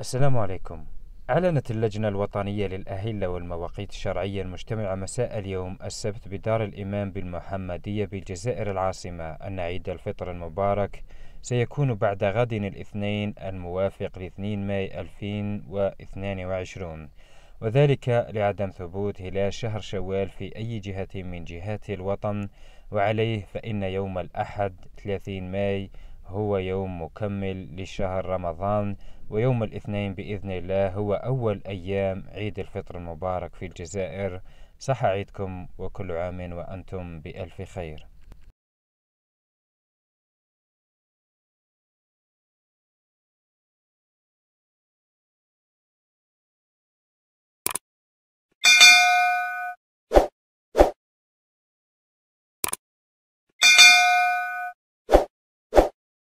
السلام عليكم أعلنت اللجنة الوطنية للأهلة والمواقيت الشرعية المجتمعة مساء اليوم السبت بدار الإمام بالمحمدية بالجزائر العاصمة أن عيد الفطر المبارك سيكون بعد غد الاثنين الموافق ل 2 ماي 2022 وذلك لعدم ثبوت هلال شهر شوال في أي جهة من جهات الوطن وعليه فإن يوم الأحد 30 ماي هو يوم مكمل لشهر رمضان ويوم الاثنين بإذن الله هو أول أيام عيد الفطر المبارك في الجزائر صح عيدكم وكل عام وأنتم بألف خير